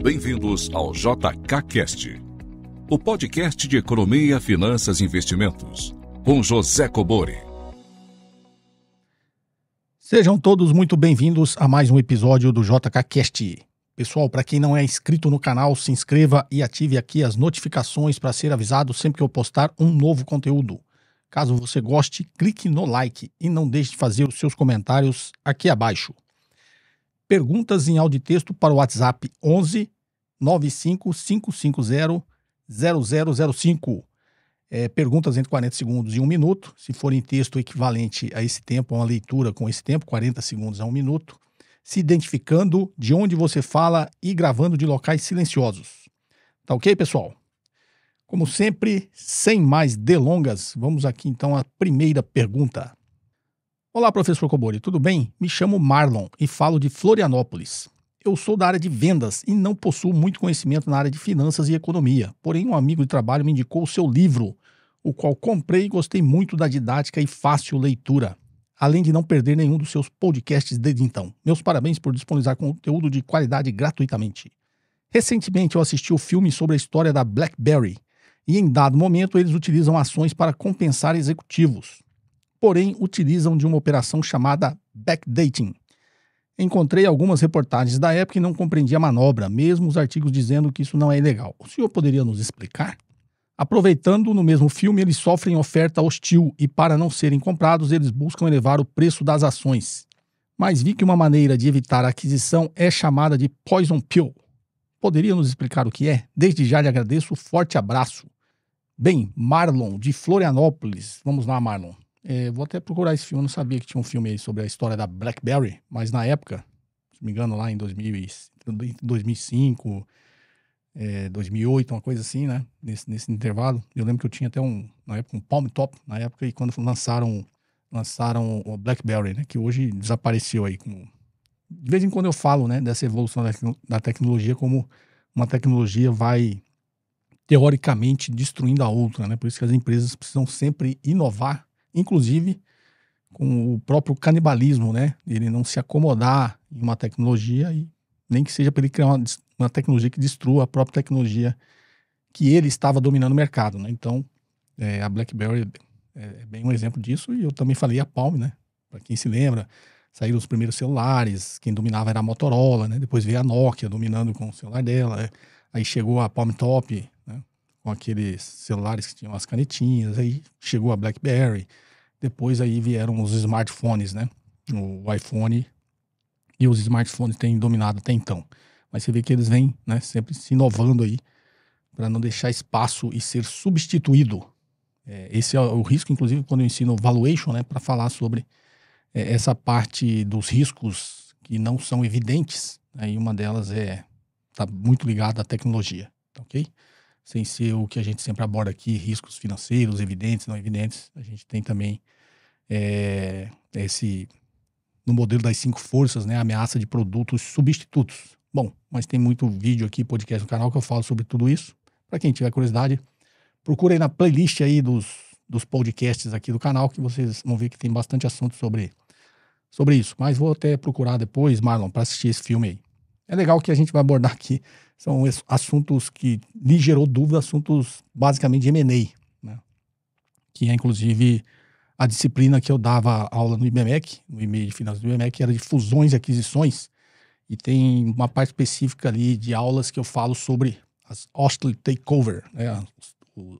Bem-vindos ao JKCast, o podcast de economia, finanças e investimentos, com José Cobori. Sejam todos muito bem-vindos a mais um episódio do JKCast. Pessoal, para quem não é inscrito no canal, se inscreva e ative aqui as notificações para ser avisado sempre que eu postar um novo conteúdo. Caso você goste, clique no like e não deixe de fazer os seus comentários aqui abaixo perguntas em áudio e texto para o WhatsApp 11 95 550 0005. É, perguntas entre 40 segundos e 1 minuto. Se for em texto equivalente a esse tempo, a uma leitura com esse tempo, 40 segundos a 1 minuto. Se identificando de onde você fala e gravando de locais silenciosos. Tá ok, pessoal? Como sempre, sem mais delongas, vamos aqui então à primeira pergunta. Olá, professor Cobori, tudo bem? Me chamo Marlon e falo de Florianópolis. Eu sou da área de vendas e não possuo muito conhecimento na área de finanças e economia, porém, um amigo de trabalho me indicou o seu livro, o qual comprei e gostei muito da didática e fácil leitura além de não perder nenhum dos seus podcasts desde então. Meus parabéns por disponibilizar conteúdo de qualidade gratuitamente. Recentemente eu assisti o filme sobre a história da BlackBerry e em dado momento eles utilizam ações para compensar executivos porém utilizam de uma operação chamada backdating. Encontrei algumas reportagens da época e não compreendi a manobra, mesmo os artigos dizendo que isso não é ilegal. O senhor poderia nos explicar? Aproveitando, no mesmo filme, eles sofrem oferta hostil e, para não serem comprados, eles buscam elevar o preço das ações. Mas vi que uma maneira de evitar a aquisição é chamada de poison pill. Poderia nos explicar o que é? Desde já lhe agradeço, forte abraço. Bem, Marlon, de Florianópolis. Vamos lá, Marlon. É, vou até procurar esse filme, eu não sabia que tinha um filme aí sobre a história da BlackBerry, mas na época, se me engano, lá em 2000, 2005, é, 2008, uma coisa assim, né? Nesse, nesse intervalo. Eu lembro que eu tinha até um, na época, um Palm Top, na época, e quando lançaram, lançaram o BlackBerry, né? Que hoje desapareceu aí. De vez em quando eu falo, né? Dessa evolução da, da tecnologia, como uma tecnologia vai, teoricamente, destruindo a outra, né? Por isso que as empresas precisam sempre inovar inclusive com o próprio canibalismo, né? Ele não se acomodar em uma tecnologia e nem que seja para ele criar uma, uma, tecnologia que destrua a própria tecnologia que ele estava dominando o mercado, né? Então, é, a BlackBerry é, é bem um exemplo disso e eu também falei a Palm, né? Para quem se lembra, saíram os primeiros celulares, quem dominava era a Motorola, né? Depois veio a Nokia dominando com o celular dela, é, aí chegou a Palm Top, né? Com aqueles celulares que tinham as canetinhas, aí chegou a BlackBerry, depois aí vieram os smartphones, né? O iPhone e os smartphones têm dominado até então. Mas você vê que eles vêm né, sempre se inovando aí para não deixar espaço e ser substituído. É, esse é o risco, inclusive, quando eu ensino valuation, né, para falar sobre é, essa parte dos riscos que não são evidentes. Aí né, uma delas é tá muito ligada à tecnologia, tá ok? sem ser o que a gente sempre aborda aqui, riscos financeiros, evidentes, não evidentes. A gente tem também é, esse no modelo das cinco forças, né, ameaça de produtos substitutos. Bom, mas tem muito vídeo aqui, podcast no canal que eu falo sobre tudo isso. Para quem tiver curiosidade, procure aí na playlist aí dos, dos podcasts aqui do canal que vocês vão ver que tem bastante assunto sobre sobre isso. Mas vou até procurar depois, Marlon, para assistir esse filme aí. É legal que a gente vai abordar aqui são assuntos que lhe gerou dúvida, assuntos basicamente de M&A, né? que é inclusive a disciplina que eu dava aula no IBMEC, no e-mail de finanças do IBMEC, era de fusões e aquisições, e tem uma parte específica ali de aulas que eu falo sobre as hostile takeover, né? as,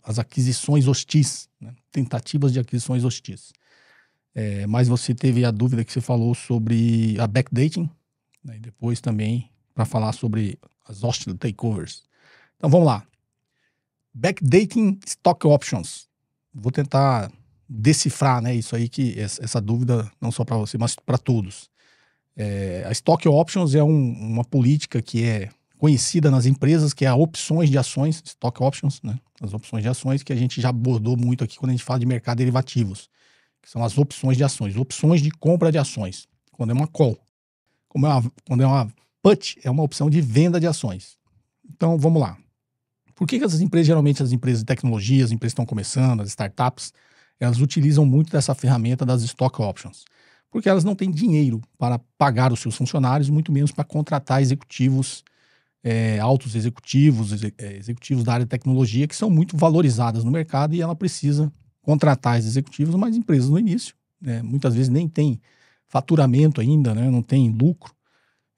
as aquisições hostis, né? tentativas de aquisições hostis. É, mas você teve a dúvida que você falou sobre a backdating, né? e depois também para falar sobre as hostile takeovers. Então vamos lá. Backdating Stock Options. Vou tentar decifrar né, isso aí, que essa dúvida não só para você, mas para todos. É, a Stock Options é um, uma política que é conhecida nas empresas, que é a opções de ações, Stock Options, né? As opções de ações que a gente já abordou muito aqui quando a gente fala de mercado derivativos, que são as opções de ações, opções de compra de ações, quando é uma call. Como é uma, quando é uma put é uma opção de venda de ações. Então, vamos lá. Por que, que essas empresas, geralmente as empresas de tecnologia, as empresas que estão começando, as startups, elas utilizam muito dessa ferramenta das stock options? Porque elas não têm dinheiro para pagar os seus funcionários, muito menos para contratar executivos, é, altos executivos, é, executivos da área de tecnologia, que são muito valorizadas no mercado e ela precisa contratar esses executivos, mas empresas no início, né, muitas vezes nem têm faturamento ainda, né, não tem lucro,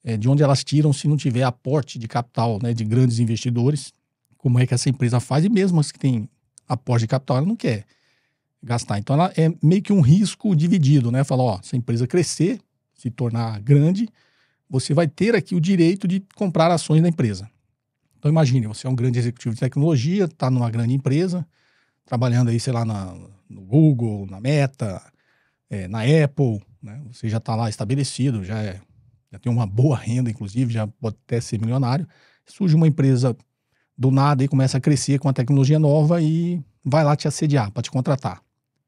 é, de onde elas tiram se não tiver aporte de capital né, de grandes investidores, como é que essa empresa faz, e mesmo as que têm aporte de capital, ela não quer gastar. Então ela é meio que um risco dividido, né? Falar, ó, se a empresa crescer, se tornar grande, você vai ter aqui o direito de comprar ações da empresa. Então imagine, você é um grande executivo de tecnologia, está numa grande empresa, trabalhando aí, sei lá, na, no Google, na Meta, é, na Apple, né? Você já está lá estabelecido, já é já tem uma boa renda, inclusive, já pode até ser milionário. Surge uma empresa do nada e começa a crescer com uma tecnologia nova e vai lá te assediar para te contratar.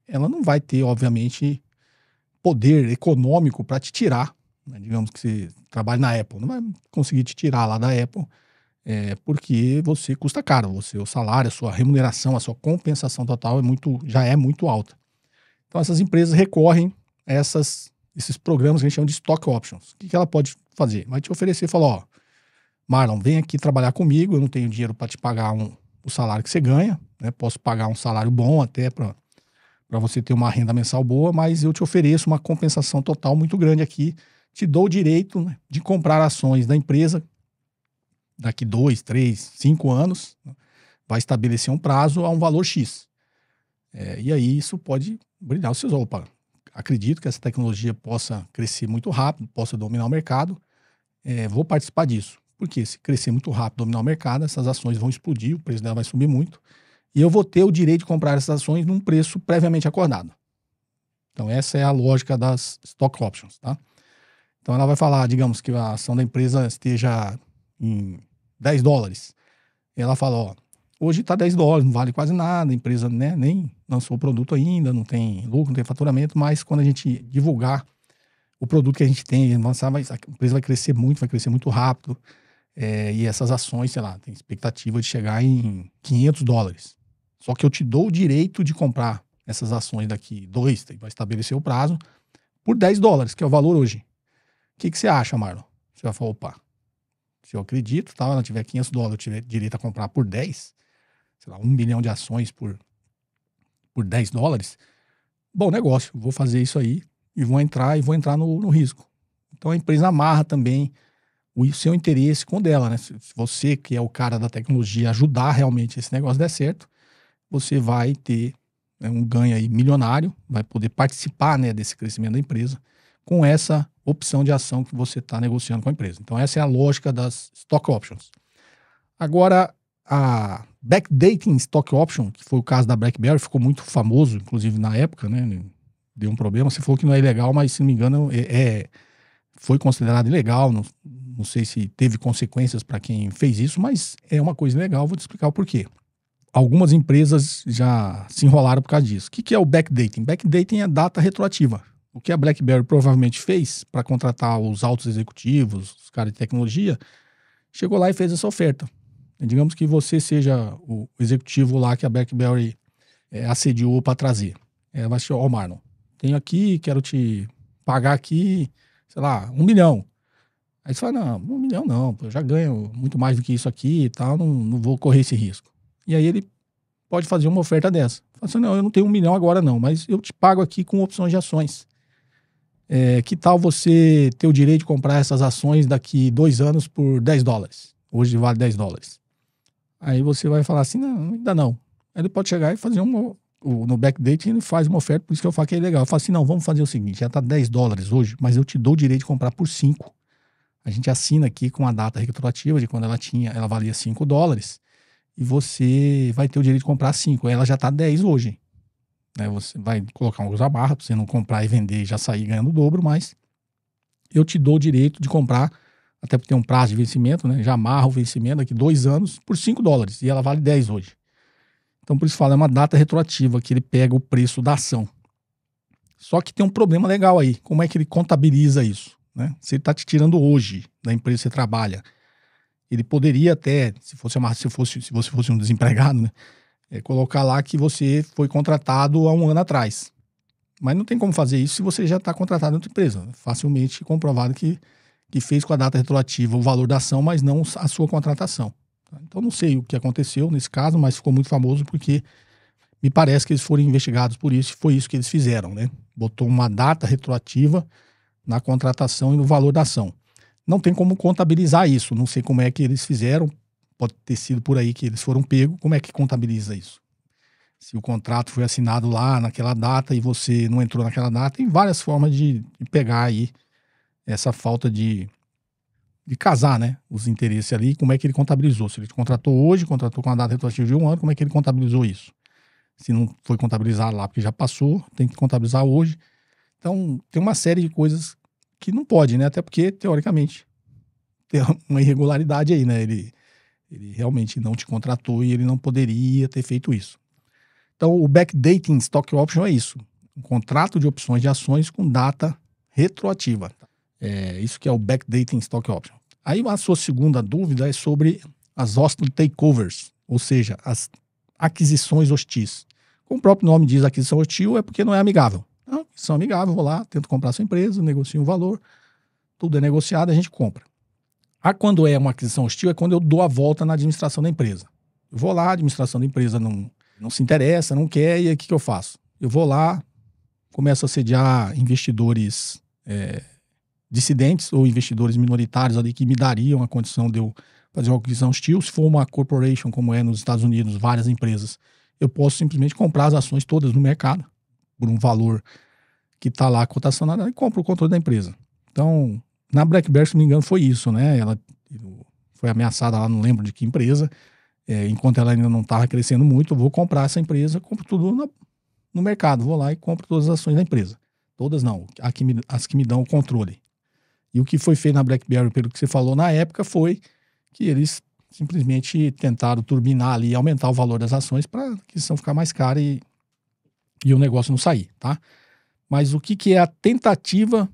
Ela não vai ter, obviamente, poder econômico para te tirar. Né? Digamos que você trabalha na Apple, não vai conseguir te tirar lá da Apple, é, porque você custa caro, você, o salário, a sua remuneração, a sua compensação total é muito, já é muito alta. Então essas empresas recorrem a essas esses programas que a gente chama de stock options. O que, que ela pode fazer? Vai te oferecer e falar, ó, Marlon, vem aqui trabalhar comigo, eu não tenho dinheiro para te pagar um, o salário que você ganha, né? Posso pagar um salário bom até para para você ter uma renda mensal boa, mas eu te ofereço uma compensação total muito grande aqui. Te dou o direito né, de comprar ações da empresa daqui dois, três, cinco anos. Né? Vai estabelecer um prazo a um valor X. É, e aí isso pode brilhar os seus olhos acredito que essa tecnologia possa crescer muito rápido, possa dominar o mercado. É, vou participar disso. Porque se crescer muito rápido, dominar o mercado, essas ações vão explodir, o preço dela vai subir muito. E eu vou ter o direito de comprar essas ações num preço previamente acordado. Então, essa é a lógica das stock options, tá? Então, ela vai falar, digamos que a ação da empresa esteja em 10 dólares. Ela fala, ó, Hoje está 10 dólares, não vale quase nada, a empresa né, nem lançou o produto ainda, não tem lucro, não tem faturamento, mas quando a gente divulgar o produto que a gente tem, lançar, vai, a empresa vai crescer muito, vai crescer muito rápido. É, e essas ações, sei lá, tem expectativa de chegar em 500 dólares. Só que eu te dou o direito de comprar essas ações daqui dois, vai estabelecer o prazo, por 10 dólares, que é o valor hoje. O que, que você acha, Marlon? Você vai falar, opa, se eu acredito, tá, ela tiver 500 dólares, eu tiver direito a comprar por 10, sei lá, um milhão de ações por, por 10 dólares, bom negócio, vou fazer isso aí e vou entrar e vou entrar no, no risco. Então a empresa amarra também o seu interesse com dela, né? Se você, que é o cara da tecnologia, ajudar realmente esse negócio der certo, você vai ter né, um ganho aí milionário, vai poder participar né, desse crescimento da empresa com essa opção de ação que você está negociando com a empresa. Então, essa é a lógica das stock options. Agora, a Backdating Stock Option, que foi o caso da BlackBerry, ficou muito famoso, inclusive na época, né? Deu um problema. Você falou que não é ilegal, mas se não me engano, é, é foi considerado ilegal. Não, não sei se teve consequências para quem fez isso, mas é uma coisa legal. Vou te explicar o porquê. Algumas empresas já se enrolaram por causa disso. O que, que é o backdating? Backdating é data retroativa. O que a BlackBerry provavelmente fez para contratar os altos executivos, os caras de tecnologia, chegou lá e fez essa oferta. Digamos que você seja o executivo lá que a BlackBerry é, assediou para trazer. mas é, vai ó, Marlon, tenho aqui, quero te pagar aqui, sei lá, um milhão. Aí você fala, não, um milhão não, eu já ganho muito mais do que isso aqui e tal, não, não vou correr esse risco. E aí ele pode fazer uma oferta dessa. Fala assim, não, eu não tenho um milhão agora não, mas eu te pago aqui com opções de ações. É, que tal você ter o direito de comprar essas ações daqui dois anos por 10 dólares? Hoje vale 10 dólares. Aí você vai falar assim, não, ainda não. Ele pode chegar e fazer um. No backdate ele faz uma oferta, por isso que eu falo que é legal. Eu falo assim: não, vamos fazer o seguinte: já tá 10 dólares hoje, mas eu te dou o direito de comprar por 5. A gente assina aqui com a data retroativa de quando ela tinha, ela valia 5 dólares, e você vai ter o direito de comprar 5. Ela já tá 10 hoje. Né? Você vai colocar um barra, abarros, você não comprar e vender e já sair ganhando o dobro, mas eu te dou o direito de comprar até porque tem um prazo de vencimento, né? Já amarra o vencimento daqui dois anos por 5 dólares e ela vale 10 hoje. Então, por isso fala, é uma data retroativa que ele pega o preço da ação. Só que tem um problema legal aí. Como é que ele contabiliza isso? Né? Se ele está te tirando hoje da empresa que você trabalha, ele poderia até, se fosse, uma, se fosse, se você fosse um desempregado, né? É colocar lá que você foi contratado há um ano atrás. Mas não tem como fazer isso se você já está contratado em outra empresa. Facilmente comprovado que que fez com a data retroativa o valor da ação, mas não a sua contratação. Então não sei o que aconteceu nesse caso, mas ficou muito famoso porque me parece que eles foram investigados por isso, e foi isso que eles fizeram, né? Botou uma data retroativa na contratação e no valor da ação. Não tem como contabilizar isso, não sei como é que eles fizeram, pode ter sido por aí que eles foram pegos, como é que contabiliza isso? Se o contrato foi assinado lá naquela data e você não entrou naquela data, tem várias formas de pegar aí essa falta de, de casar, né? Os interesses ali, como é que ele contabilizou. Se ele te contratou hoje, contratou com a data retroativa de um ano, como é que ele contabilizou isso? Se não foi contabilizado lá, porque já passou, tem que contabilizar hoje. Então, tem uma série de coisas que não pode, né? Até porque, teoricamente, tem uma irregularidade aí, né? Ele, ele realmente não te contratou e ele não poderia ter feito isso. Então, o backdating stock option é isso: um contrato de opções de ações com data retroativa. É, isso que é o backdating stock option. Aí a sua segunda dúvida é sobre as hostile takeovers, ou seja, as aquisições hostis. Como o próprio nome diz, aquisição hostil é porque não é amigável. Não, são é amigável, vou lá, tento comprar a sua empresa, negocio um valor, tudo é negociado, a gente compra. A ah, quando é uma aquisição hostil é quando eu dou a volta na administração da empresa. Eu vou lá, a administração da empresa não, não se interessa, não quer, e aí o que, que eu faço? Eu vou lá, começo a sediar investidores é, dissidentes ou investidores minoritários ali que me dariam a condição de eu fazer uma aquisição hostil. Se for uma corporation, como é nos Estados Unidos, várias empresas, eu posso simplesmente comprar as ações todas no mercado por um valor que está lá cotacionado e compro o controle da empresa. Então, na BlackBerry, se não me engano, foi isso, né? Ela foi ameaçada lá, não lembro de que empresa. É, enquanto ela ainda não estava crescendo muito, eu vou comprar essa empresa, compro tudo no, no mercado, vou lá e compro todas as ações da empresa. Todas não, que me, as que me dão o controle. E o que foi feito na BlackBerry, pelo que você falou na época, foi que eles simplesmente tentaram turbinar ali, e aumentar o valor das ações para a aquisição ficar mais cara e, e o negócio não sair, tá? Mas o que, que é a tentativa,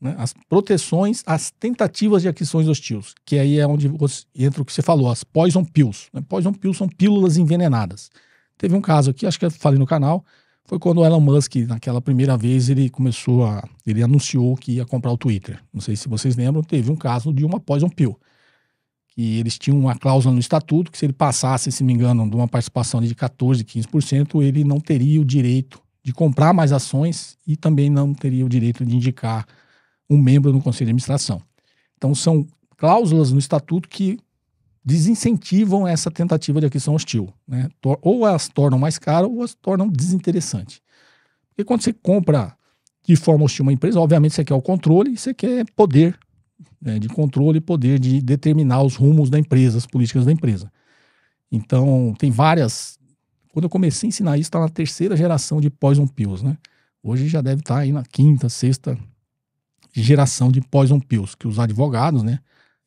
né, as proteções, as tentativas de aquisições hostis, que aí é onde entra o que você falou, as poison pills. Né? Poison pills são pílulas envenenadas. Teve um caso aqui, acho que eu falei no canal, foi quando o Elon Musk, naquela primeira vez, ele começou a. Ele anunciou que ia comprar o Twitter. Não sei se vocês lembram, teve um caso de uma poison pill. Que eles tinham uma cláusula no estatuto que, se ele passasse, se me engano, de uma participação de 14%, 15%, ele não teria o direito de comprar mais ações e também não teria o direito de indicar um membro no conselho de administração. Então, são cláusulas no estatuto que desincentivam essa tentativa de aquisição hostil. Né? Ou elas tornam mais caro ou as tornam desinteressante. Porque quando você compra de forma hostil uma empresa, obviamente você quer o controle e você quer poder né, de controle, poder de determinar os rumos da empresa, as políticas da empresa. Então, tem várias. Quando eu comecei a ensinar isso, estava tá na terceira geração de poison pills, né? Hoje já deve estar tá aí na quinta, sexta geração de poison pills, que os advogados, né?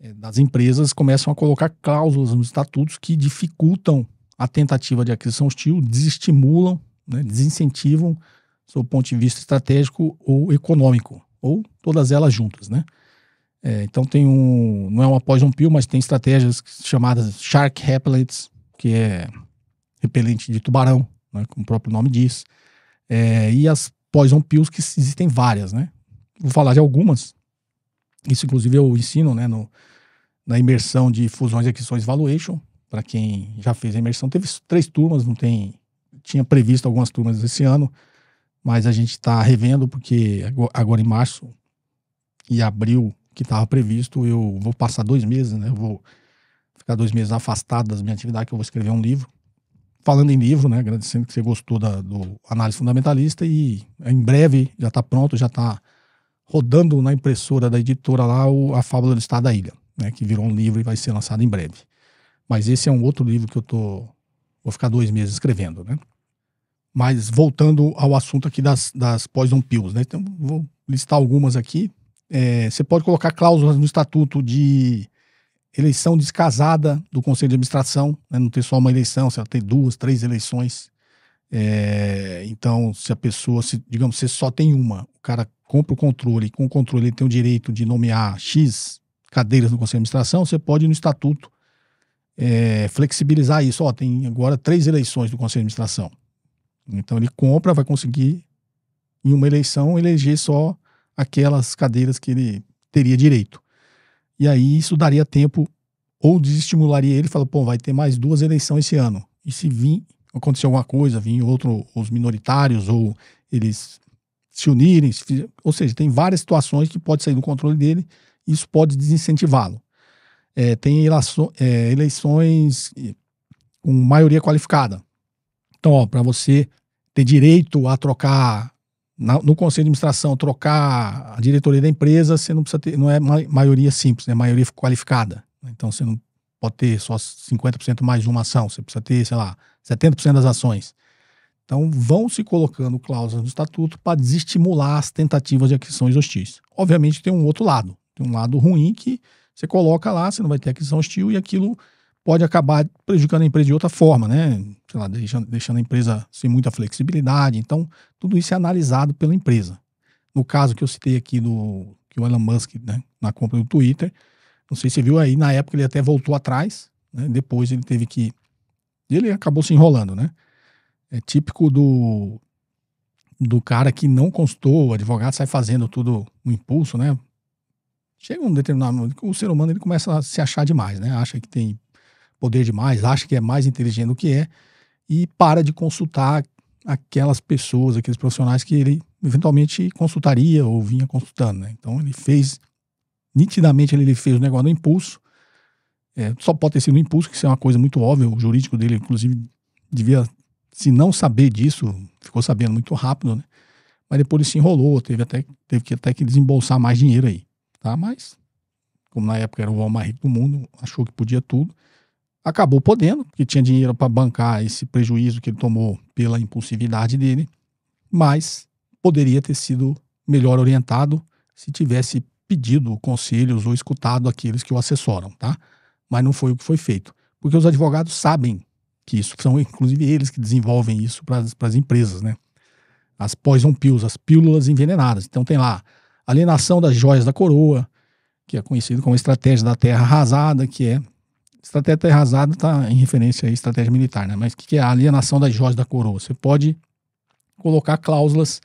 É, das empresas começam a colocar cláusulas nos estatutos que dificultam a tentativa de aquisição hostil, desestimulam, né, desincentivam, sob o ponto de vista estratégico ou econômico, ou todas elas juntas, né? É, então tem um, não é uma poison pill, mas tem estratégias chamadas shark repellents, que é repelente de tubarão, né, como o próprio nome diz, é, e as poison pills que existem várias, né? Vou falar de algumas. Isso inclusive eu ensino, né, no, na imersão de fusões, e aquisições, valuation. Para quem já fez a imersão, teve três turmas, não tem. Tinha previsto algumas turmas esse ano, mas a gente está revendo, porque agora em março e abril, que estava previsto, eu vou passar dois meses, né? Eu vou ficar dois meses afastado das minhas atividades, que eu vou escrever um livro. Falando em livro, né? Agradecendo que você gostou da, do Análise Fundamentalista e em breve já está pronto, já está rodando na impressora da editora lá o, a Fábula do Estado da Ilha né, que virou um livro e vai ser lançado em breve. Mas esse é um outro livro que eu tô vou ficar dois meses escrevendo, né? Mas voltando ao assunto aqui das, das poison pills, né? Então vou listar algumas aqui. É, você pode colocar cláusulas no estatuto de eleição descasada do conselho de administração, né? não ter só uma eleição, você tem duas, três eleições. É, então, se a pessoa, se, digamos, você só tem uma, o cara compra o controle, com o controle ele tem o direito de nomear X cadeiras no Conselho de Administração, você pode, no estatuto, é, flexibilizar isso. Ó, tem agora três eleições do Conselho de Administração. Então ele compra, vai conseguir, em uma eleição, eleger só aquelas cadeiras que ele teria direito. E aí isso daria tempo, ou desestimularia ele, fala, pô, vai ter mais duas eleições esse ano. E se vir, acontecer alguma coisa, vir outro, os minoritários, ou eles se unirem, se, ou seja, tem várias situações que pode sair do controle dele isso pode desincentivá-lo. É, tem é, eleições com maioria qualificada. Então, para você ter direito a trocar na, no conselho de administração, trocar a diretoria da empresa, você não precisa ter, não é maioria simples, é né? maioria qualificada. Então, você não pode ter só 50% mais uma ação, você precisa ter, sei lá, 70% das ações. Então, vão se colocando cláusulas no estatuto para desestimular as tentativas de aquisições hostis. Obviamente, tem um outro lado. Tem um lado ruim que você coloca lá, você não vai ter aquisição hostil e aquilo pode acabar prejudicando a empresa de outra forma, né? Sei lá, deixando, deixando a empresa sem muita flexibilidade. Então, tudo isso é analisado pela empresa. No caso que eu citei aqui do que o Elon Musk, né, na compra do Twitter, não sei se você viu aí, na época ele até voltou atrás, né? Depois ele teve que ele acabou se enrolando, né? É típico do do cara que não consultou o advogado sai fazendo tudo no impulso, né? Chega um determinado momento que o ser humano ele começa a se achar demais, né? Acha que tem poder demais, acha que é mais inteligente do que é e para de consultar aquelas pessoas, aqueles profissionais que ele eventualmente consultaria ou vinha consultando, né? Então ele fez nitidamente ele fez o negócio no impulso. É, só pode ter sido no impulso, que isso é uma coisa muito óbvia. O jurídico dele, inclusive, devia, se não saber disso, ficou sabendo muito rápido, né? Mas depois ele se enrolou, teve até teve que até que desembolsar mais dinheiro aí tá? Mas, como na época era o homem mais rico do mundo, achou que podia tudo, acabou podendo, porque tinha dinheiro para bancar esse prejuízo que ele tomou pela impulsividade dele, mas poderia ter sido melhor orientado se tivesse pedido conselhos ou escutado aqueles que o assessoram, tá? Mas não foi o que foi feito, porque os advogados sabem que isso são inclusive eles que desenvolvem isso para as empresas, né? As poison pills, as pílulas envenenadas. Então tem lá alienação das joias da coroa, que é conhecido como estratégia da terra arrasada, que é estratégia da terra arrasada está em referência à estratégia militar, né? Mas o que, que é a alienação das joias da coroa? Você pode colocar cláusulas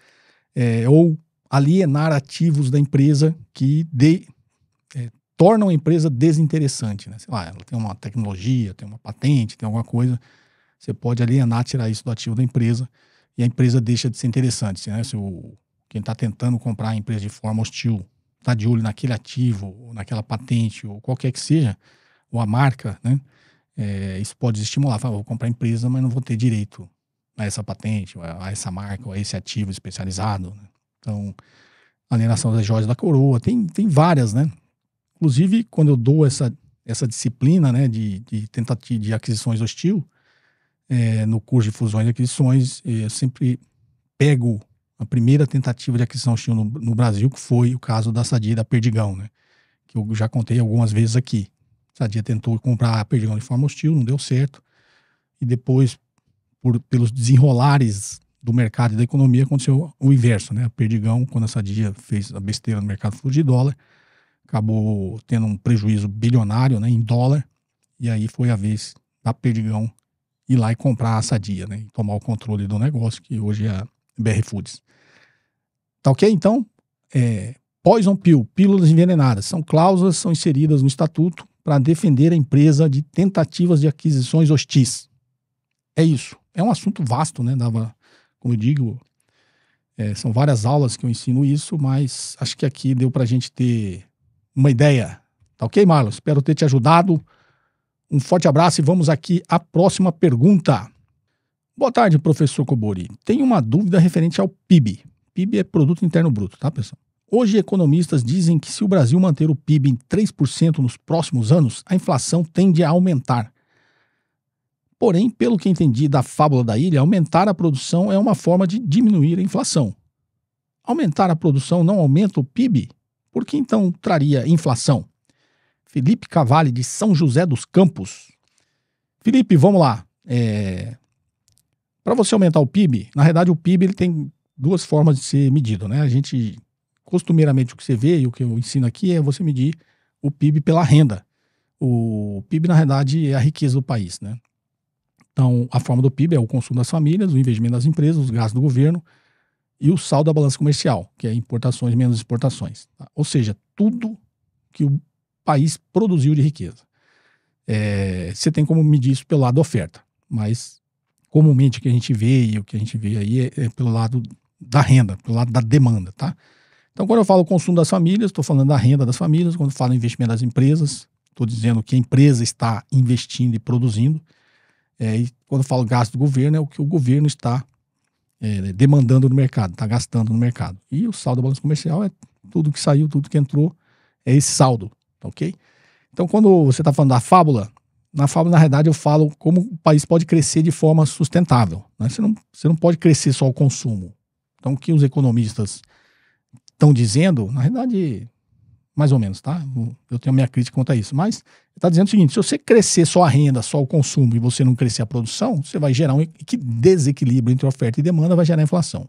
é, ou alienar ativos da empresa que de, é, tornam a empresa desinteressante, né? Sei lá, ela tem uma tecnologia, tem uma patente, tem alguma coisa, você pode alienar, tirar isso do ativo da empresa e a empresa deixa de ser interessante, né? Se o quem está tentando comprar a empresa de forma hostil, está de olho naquele ativo, ou naquela patente, ou qualquer que seja, ou a marca, né? É, isso pode estimular. Fala, vou comprar a empresa, mas não vou ter direito a essa patente, a essa marca, a esse ativo especializado. Né? Então, alienação das joias da coroa, tem, tem várias, né? Inclusive, quando eu dou essa, essa disciplina né, de, de tentativa de aquisições hostil, é, no curso de fusões e aquisições, eh, eu sempre pego a primeira tentativa de aquisição hostil no, no, Brasil, que foi o caso da Sadia da Perdigão, né? Que eu já contei algumas vezes aqui. Sadia tentou comprar a Perdigão de forma hostil, não deu certo. E depois, por, pelos desenrolares do mercado e da economia, aconteceu o inverso, né? A Perdigão, quando a Sadia fez a besteira no mercado fluxo de dólar, acabou tendo um prejuízo bilionário, né, em dólar. E aí foi a vez da Perdigão ir lá e comprar a Sadia, né? E tomar o controle do negócio, que hoje é BR Foods. Tá ok? Então, é, poison pill, pílulas envenenadas, são cláusulas são inseridas no estatuto para defender a empresa de tentativas de aquisições hostis. É isso. É um assunto vasto, né? Dava, como eu digo, é, são várias aulas que eu ensino isso, mas acho que aqui deu para a gente ter uma ideia. Tá ok, Marlos? Espero ter te ajudado. Um forte abraço e vamos aqui à próxima pergunta. Boa tarde, professor Cobori. Tenho uma dúvida referente ao PIB. PIB é Produto Interno Bruto, tá, pessoal? Hoje, economistas dizem que se o Brasil manter o PIB em 3% nos próximos anos, a inflação tende a aumentar. Porém, pelo que entendi da fábula da ilha, aumentar a produção é uma forma de diminuir a inflação. Aumentar a produção não aumenta o PIB? Por que então traria inflação? Felipe Cavalli, de São José dos Campos. Felipe, vamos lá. É... Para você aumentar o PIB, na realidade o PIB ele tem duas formas de ser medido, né? A gente costumeiramente o que você vê e o que eu ensino aqui é você medir o PIB pela renda. O PIB na realidade é a riqueza do país, né? Então, a forma do PIB é o consumo das famílias, o investimento das empresas, os gastos do governo e o saldo da balança comercial, que é importações menos exportações. Tá? Ou seja, tudo que o país produziu de riqueza. É, você tem como medir isso pelo lado da oferta, mas comumente que a gente vê e o que a gente vê aí é, é pelo lado da renda, pelo lado da demanda, tá? Então, quando eu falo consumo das famílias, estou falando da renda das famílias. Quando falo investimento das empresas, estou dizendo que a empresa está investindo e produzindo. É, e quando falo gasto do governo, é o que o governo está é, demandando no mercado, está gastando no mercado. E o saldo do balanço comercial é tudo que saiu, tudo que entrou, é esse saldo, tá ok? Então, quando você está falando da fábula, na fábula, na realidade, eu falo como o país pode crescer de forma sustentável. Né? Você, não, você não pode crescer só o consumo. Então, o que os economistas estão dizendo, na realidade, mais ou menos, tá? Eu tenho a minha crítica quanto a isso. Mas está dizendo o seguinte: se você crescer só a renda, só o consumo e você não crescer a produção, você vai gerar um desequilíbrio entre oferta e demanda, vai gerar inflação.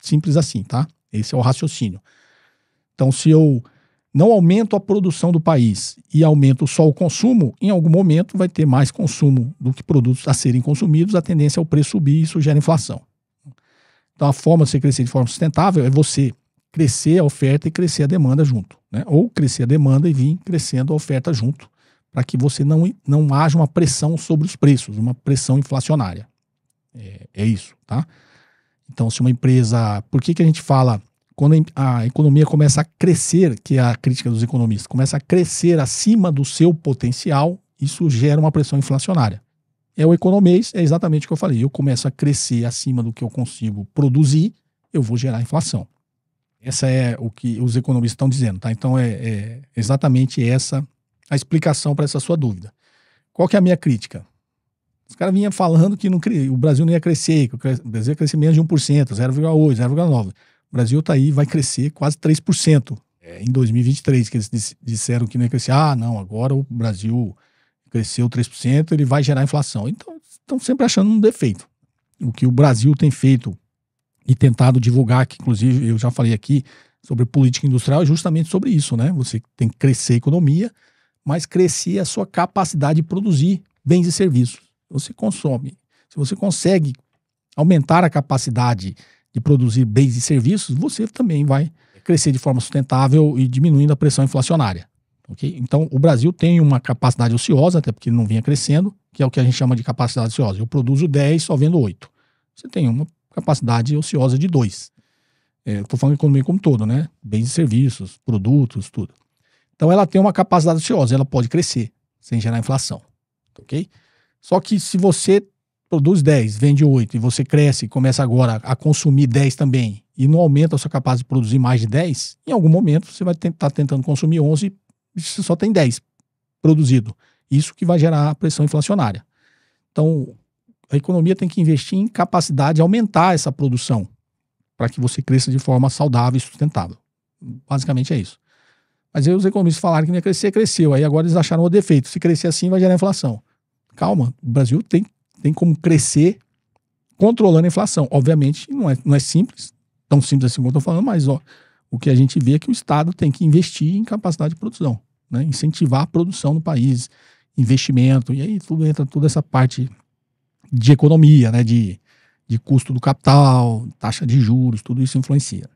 Simples assim, tá? Esse é o raciocínio. Então, se eu não aumento a produção do país e aumento só o consumo, em algum momento vai ter mais consumo do que produtos a serem consumidos, a tendência é o preço subir e isso gera inflação. Então a forma de você crescer de forma sustentável é você crescer a oferta e crescer a demanda junto, né? ou crescer a demanda e vir crescendo a oferta junto, para que você não, não haja uma pressão sobre os preços, uma pressão inflacionária. É, é isso, tá? Então se uma empresa... Por que, que a gente fala quando a economia começa a crescer, que é a crítica dos economistas, começa a crescer acima do seu potencial, isso gera uma pressão inflacionária. É o economês, é exatamente o que eu falei. Eu começo a crescer acima do que eu consigo produzir, eu vou gerar inflação. Essa é o que os economistas estão dizendo, tá? Então é, é exatamente essa a explicação para essa sua dúvida. Qual que é a minha crítica? Os caras vinham falando que não, o Brasil não ia crescer, que o Brasil ia crescer menos de 1%, 0,8, 0,9%. Brasil está aí, vai crescer quase 3% é, em 2023, que eles disseram que não ia crescer. Ah, não, agora o Brasil cresceu 3%, ele vai gerar inflação. Então, estão sempre achando um defeito. O que o Brasil tem feito e tentado divulgar, que inclusive eu já falei aqui sobre política industrial, é justamente sobre isso, né? Você tem que crescer a economia, mas crescer a sua capacidade de produzir bens e serviços. Você consome. Se você consegue aumentar a capacidade de produzir bens e serviços, você também vai crescer de forma sustentável e diminuindo a pressão inflacionária. Okay? Então, o Brasil tem uma capacidade ociosa, até porque ele não vinha crescendo, que é o que a gente chama de capacidade ociosa. Eu produzo 10, só vendo 8. Você tem uma capacidade ociosa de 2. Estou é, falando economia como todo, né? Bens e serviços, produtos, tudo. Então, ela tem uma capacidade ociosa, ela pode crescer sem gerar inflação. Ok? Só que se você produz 10, vende 8 e você cresce e começa agora a consumir 10 também e não aumenta a sua capacidade de produzir mais de 10, em algum momento você vai estar tá tentando consumir 11 e você só tem 10 produzido. Isso que vai gerar pressão inflacionária. Então, a economia tem que investir em capacidade de aumentar essa produção para que você cresça de forma saudável e sustentável. Basicamente é isso. Mas aí os economistas falaram que não ia crescer, cresceu. Aí agora eles acharam o defeito. Se crescer assim, vai gerar inflação. Calma, o Brasil tem tem como crescer controlando a inflação. Obviamente, não é, não é simples, tão simples assim como eu estou falando, mas ó, o que a gente vê é que o Estado tem que investir em capacidade de produção, né? incentivar a produção no país, investimento, e aí tudo entra toda essa parte de economia, né? de, de custo do capital, taxa de juros, tudo isso influencia.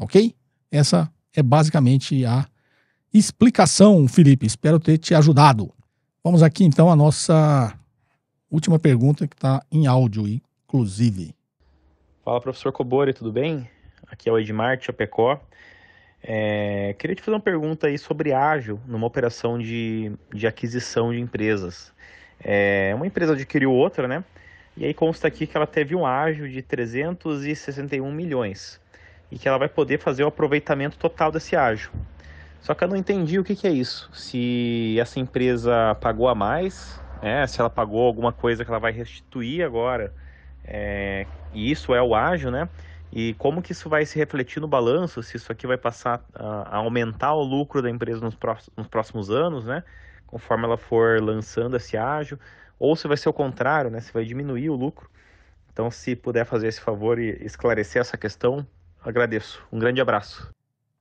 Ok? Essa é basicamente a explicação, Felipe. Espero ter te ajudado. Vamos aqui então à nossa Última pergunta que está em áudio, inclusive. Fala, professor Cobori, tudo bem? Aqui é o Edmar Chapecó. É, queria te fazer uma pergunta aí sobre ágil numa operação de, de aquisição de empresas. É, uma empresa adquiriu outra, né? E aí consta aqui que ela teve um ágio de 361 milhões e que ela vai poder fazer o aproveitamento total desse ágio. Só que eu não entendi o que, que é isso. Se essa empresa pagou a mais, é, se ela pagou alguma coisa que ela vai restituir agora. É, e isso é o ágio, né? E como que isso vai se refletir no balanço, se isso aqui vai passar a aumentar o lucro da empresa nos próximos, nos próximos anos, né? Conforme ela for lançando esse ágio, ou se vai ser o contrário, né? Se vai diminuir o lucro. Então, se puder fazer esse favor e esclarecer essa questão, agradeço. Um grande abraço.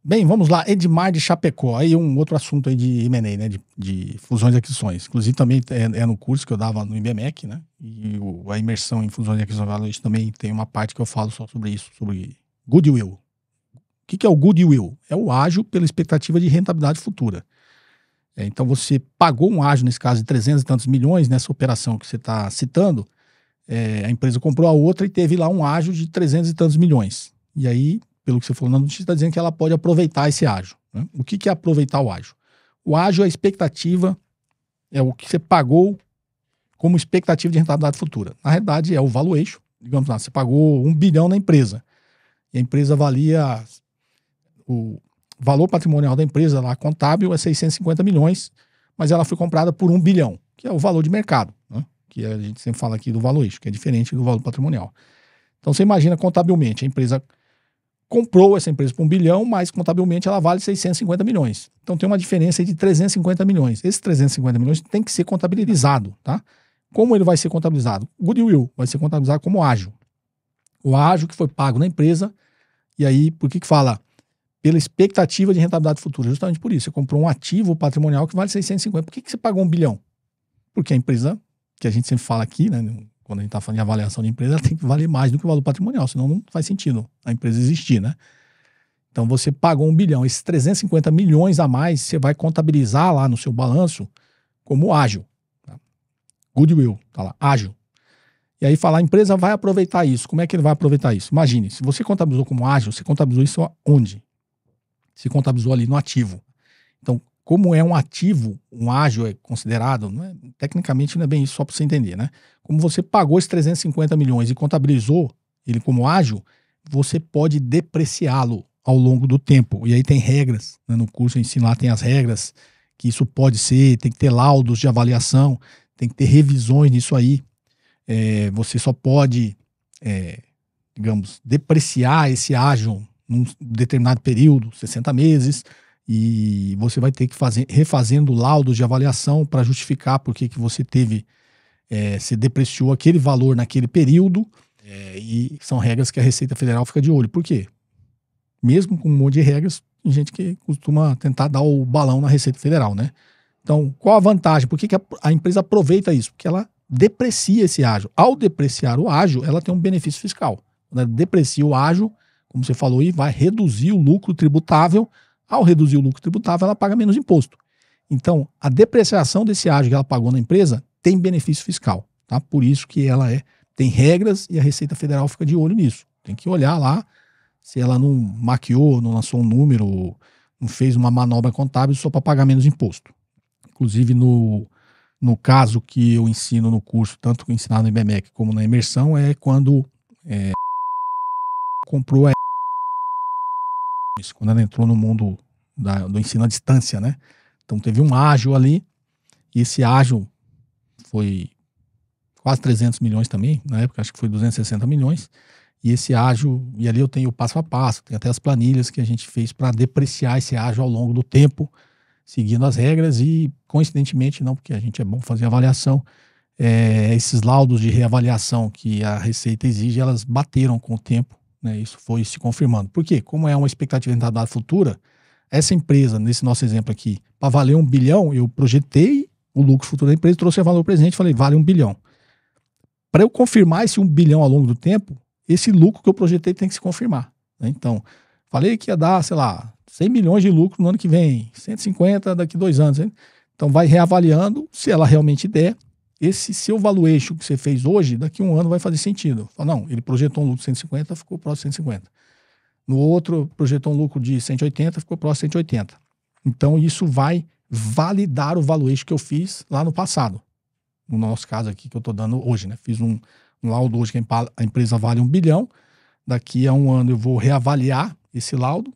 Bem, vamos lá. Edmar de Chapecó. Aí um outro assunto aí de M&A, né? De, de, fusões e aquisições. Inclusive também é, é, no curso que eu dava no IBMEC, né? E o, a imersão em fusões e aquisições gente também tem uma parte que eu falo só sobre isso, sobre goodwill. O que, que é o goodwill? É o ágio pela expectativa de rentabilidade futura. É, então você pagou um ágio, nesse caso, de 300 e tantos milhões nessa operação que você está citando. É, a empresa comprou a outra e teve lá um ágio de 300 e tantos milhões. E aí pelo que você falou na notícia, está dizendo que ela pode aproveitar esse ágio. Né? O que, que é aproveitar o ágio? O ágio é a expectativa, é o que você pagou como expectativa de rentabilidade futura. Na realidade, é o valuation. Digamos lá, assim, você pagou um bilhão na empresa. E a empresa valia o valor patrimonial da empresa lá contábil é 650 milhões, mas ela foi comprada por um bilhão, que é o valor de mercado, né? que a gente sempre fala aqui do valuation, que é diferente do valor patrimonial. Então você imagina contabilmente, a empresa comprou essa empresa por um bilhão, mas contabilmente ela vale 650 milhões. Então tem uma diferença de 350 milhões. Esses 350 milhões tem que ser contabilizado, tá? Como ele vai ser contabilizado? Goodwill vai ser contabilizado como ágio. O ágio que foi pago na empresa, e aí, por que que fala? Pela expectativa de rentabilidade futura, justamente por isso. Você comprou um ativo patrimonial que vale 650. Por que, que você pagou um bilhão? Porque a empresa, que a gente sempre fala aqui, né, quando a gente está falando de avaliação de empresa, ela tem que valer mais do que o valor patrimonial, senão não faz sentido a empresa existir, né? Então você pagou um bilhão, esses 350 milhões a mais você vai contabilizar lá no seu balanço como ágil. Tá? Goodwill, tá lá, ágil. E aí falar, a empresa vai aproveitar isso. Como é que ele vai aproveitar isso? Imagine, se você contabilizou como ágil, você contabilizou isso onde? Se contabilizou ali no ativo. Então, como é um ativo, um ágio é considerado, não é, tecnicamente não é bem isso, só para você entender, né? Como você pagou esses 350 milhões e contabilizou ele como ágio, você pode depreciá-lo ao longo do tempo. E aí tem regras, né? no curso eu ensino lá, tem as regras, que isso pode ser, tem que ter laudos de avaliação, tem que ter revisões nisso aí. É, você só pode, é, digamos, depreciar esse ágio num determinado período, 60 meses, e você vai ter que fazer refazendo laudos de avaliação para justificar por que você teve, é, se depreciou aquele valor naquele período. É, e são regras que a Receita Federal fica de olho. Por quê? Mesmo com um monte de regras, tem gente que costuma tentar dar o balão na Receita Federal, né? Então, qual a vantagem? Por que, que a, a empresa aproveita isso? Porque ela deprecia esse ágio. Ao depreciar o ágio, ela tem um benefício fiscal. Quando ela deprecia o ágio, como você falou aí, vai reduzir o lucro tributável ao reduzir o lucro tributável, ela paga menos imposto. Então, a depreciação desse ágio que ela pagou na empresa tem benefício fiscal. Tá? Por isso que ela é, tem regras e a Receita Federal fica de olho nisso. Tem que olhar lá se ela não maquiou, não lançou um número, não fez uma manobra contábil só para pagar menos imposto. Inclusive, no, no caso que eu ensino no curso, tanto ensinado no IBMEC como na imersão, é quando é, comprou a quando ela entrou no mundo da, do ensino à distância, né? Então teve um ágio ali, e esse ágio foi quase 300 milhões também, na época acho que foi 260 milhões, e esse ágio, e ali eu tenho o passo a passo, tem até as planilhas que a gente fez para depreciar esse ágio ao longo do tempo, seguindo as regras, e coincidentemente, não porque a gente é bom fazer avaliação, é, esses laudos de reavaliação que a Receita exige, elas bateram com o tempo né? Isso foi se confirmando. Por quê? Como é uma expectativa de rentabilidade futura, essa empresa, nesse nosso exemplo aqui, para valer um bilhão, eu projetei o lucro futuro da empresa, trouxe o valor presente falei, vale um bilhão. Para eu confirmar esse um bilhão ao longo do tempo, esse lucro que eu projetei tem que se confirmar. Né? Então, falei que ia dar, sei lá, 100 milhões de lucro no ano que vem, 150 daqui dois anos. Então, vai reavaliando, se ela realmente der, esse seu valuation que você fez hoje, daqui a um ano vai fazer sentido. Fala, não, ele projetou um lucro de 150, ficou próximo de 150. No outro, projetou um lucro de 180, ficou próximo de 180. Então, isso vai validar o valuation que eu fiz lá no passado. No nosso caso aqui, que eu estou dando hoje, né? Fiz um, um laudo hoje que a empresa vale um bilhão. Daqui a um ano eu vou reavaliar esse laudo.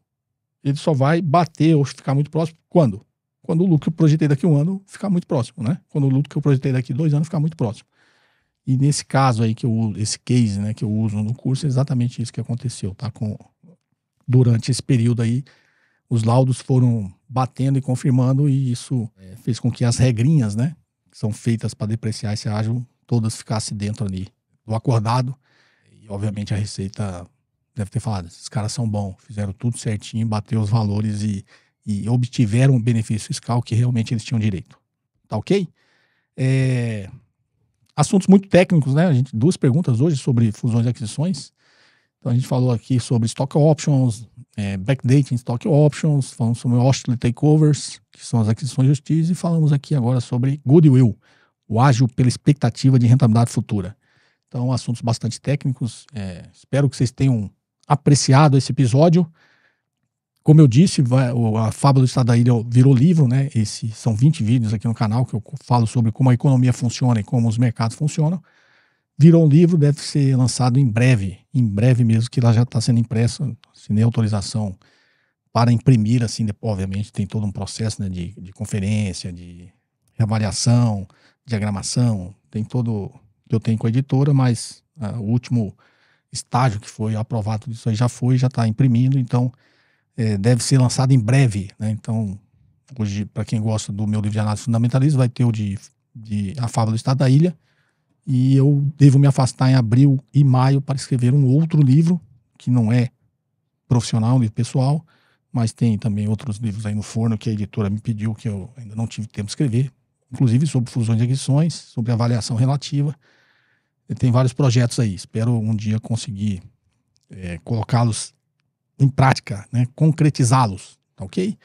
Ele só vai bater ou ficar muito próximo quando? quando o lucro que eu projetei daqui um ano ficar muito próximo, né? Quando o lucro que eu projetei daqui dois anos ficar muito próximo. E nesse caso aí que eu esse case, né, que eu uso no curso, é exatamente isso que aconteceu, tá? Com durante esse período aí, os laudos foram batendo e confirmando e isso é. fez com que as regrinhas, né, que são feitas para depreciar esse ágio, todas ficassem dentro ali do acordado. E obviamente a receita deve ter falado, esses caras são bons, fizeram tudo certinho, bateu os valores e e obtiveram o benefício fiscal que realmente eles tinham direito. Tá ok? É... Assuntos muito técnicos, né? A gente, duas perguntas hoje sobre fusões e aquisições. Então a gente falou aqui sobre stock options, é, backdating stock options, falamos sobre hostile takeovers, que são as aquisições justícias, e falamos aqui agora sobre goodwill, o ágil pela expectativa de rentabilidade futura. Então, assuntos bastante técnicos. É, espero que vocês tenham apreciado esse episódio. Como eu disse, vai, a Fábula do Estado da Ilha virou livro, né? Esse, são 20 vídeos aqui no canal que eu falo sobre como a economia funciona e como os mercados funcionam. Virou um livro, deve ser lançado em breve, em breve mesmo, que ela já está sendo impressa, assim, se nem autorização para imprimir, assim, obviamente tem todo um processo né, de, de conferência, de avaliação, diagramação, tem todo que eu tenho com a editora, mas ah, o último estágio que foi aprovado disso aí já foi, já está imprimindo, então é, deve ser lançado em breve, né? Então, hoje, para quem gosta do meu livro de análise fundamentalista, vai ter o de, de A Fábula do Estado da Ilha. E eu devo me afastar em abril e maio para escrever um outro livro, que não é profissional, um livro pessoal, mas tem também outros livros aí no forno que a editora me pediu, que eu ainda não tive tempo de escrever, inclusive sobre fusões e aquisições, sobre avaliação relativa. E tem vários projetos aí, espero um dia conseguir é, colocá-los em prática, né? concretizá-los, tá ok?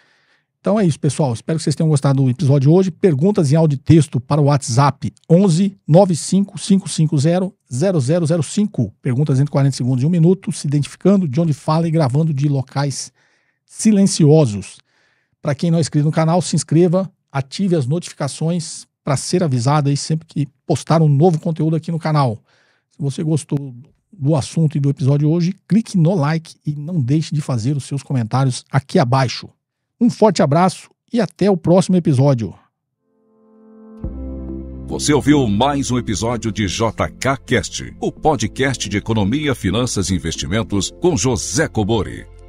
Então é isso, pessoal. Espero que vocês tenham gostado do episódio de hoje. Perguntas em áudio e texto para o WhatsApp 11 95 550 0005. Perguntas entre 40 segundos e 1 minuto, se identificando de onde fala e gravando de locais silenciosos. Para quem não é inscrito no canal, se inscreva, ative as notificações para ser avisado aí sempre que postar um novo conteúdo aqui no canal. Se você gostou do assunto e do episódio hoje, clique no like e não deixe de fazer os seus comentários aqui abaixo. Um forte abraço e até o próximo episódio. Você ouviu mais um episódio de JK Cast, o podcast de economia, finanças e investimentos com José Cobori.